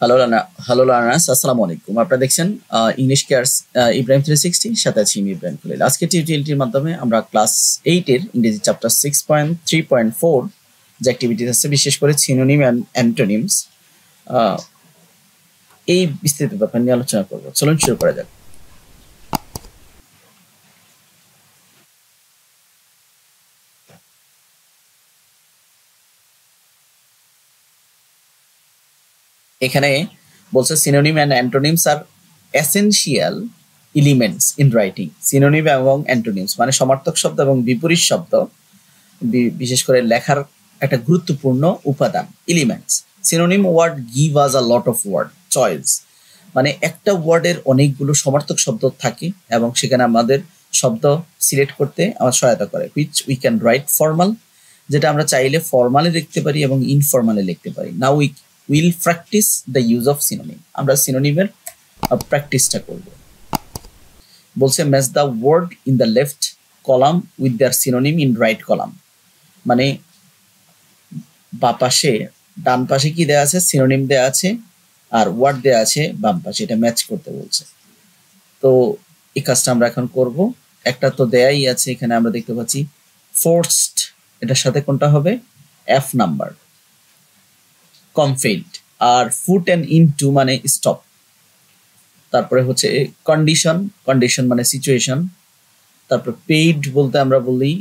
hello hello আসসালামু আলাইকুম আপনারা দেখছেন ইংলিশ ইব্রাহিম থ্রি সিক্সটি সাথে আছি ইব্রাহিম আজকে মাধ্যমে আমরা ক্লাস এইটের ইংরেজি chapter six point three point four যে অ্যাক্টিভিটিস আছে বিশেষ করে সিনোনিম অ্যান্ড অ্যান্টোনিমস এই বিস্তৃত ব্যাপার নিয়ে আলোচনা করবো চলুন শুরু করা যাক এখানে বলছে সিনোনিম অ্যান্ড অ্যান্টোনিমস আর essential elements in writing synonym এবং অ্যান্টোনিমস মানে সমার্থক শব্দ এবং বিপরীত শব্দ বিশেষ করে লেখার একটা গুরুত্বপূর্ণ উপাদান elements synonym word give us a lot of word choice মানে একটা ওয়ার্ডের অনেকগুলো সমার্থক শব্দ থাকে এবং সেখানে আমাদের শব্দ সিলেক্ট করতে আমার সহায়তা করে which we can write formal যেটা আমরা চাইলে ফর্মালে লিখতে পারি এবং ইনফর্মালে লিখতে পারি now we will practice the use of synonym আমরা সিনোনিমের প্র্যাকটিসটা করব বলছে match the word in the left column with their synonym in right column মানে বা পাশে ডান পাশে কি দেওয়া আছে সিনোনিম দেয়া আছে আর ওয়ার্ড দেয়া আছে বাম পাশে এটা ম্যাচ করতে বলছে তো এই কাজটা আমরা এখন করব একটা তো দেয়াই আছে এখানে আমরা দেখতে পাচ্ছি ফোর্সড এটার সাথে কোনটা হবে এফ নাম্বার কমফেন্ট আর ফুট অ্যান্ড টু মানে স্টপ তারপরে হচ্ছে কন্ডিশন কন্ডিশন মানে সিচুয়েশন তারপর পেইড বলতে আমরা বলি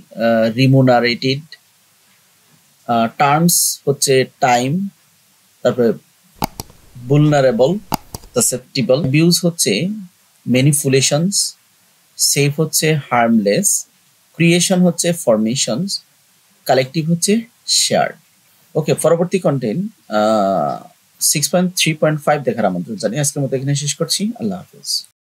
রিমুনারেটেড টার্মস হচ্ছে টাইম তারপরে বুলনারেবল সাসেপ্টিবল বিউজ হচ্ছে ম্যানিফুলেশনস সেফ হচ্ছে হার্মলেস ক্রিয়েশন হচ্ছে ফর্মেশনস কালেকটিভ হচ্ছে শেয়ার্ড ওকে পরবর্তী content six point three point five দেখার আমন্ত্রণ জানিয়ে আজকের মতো এখানে শেষ করছি আল্লাহ হাফিজ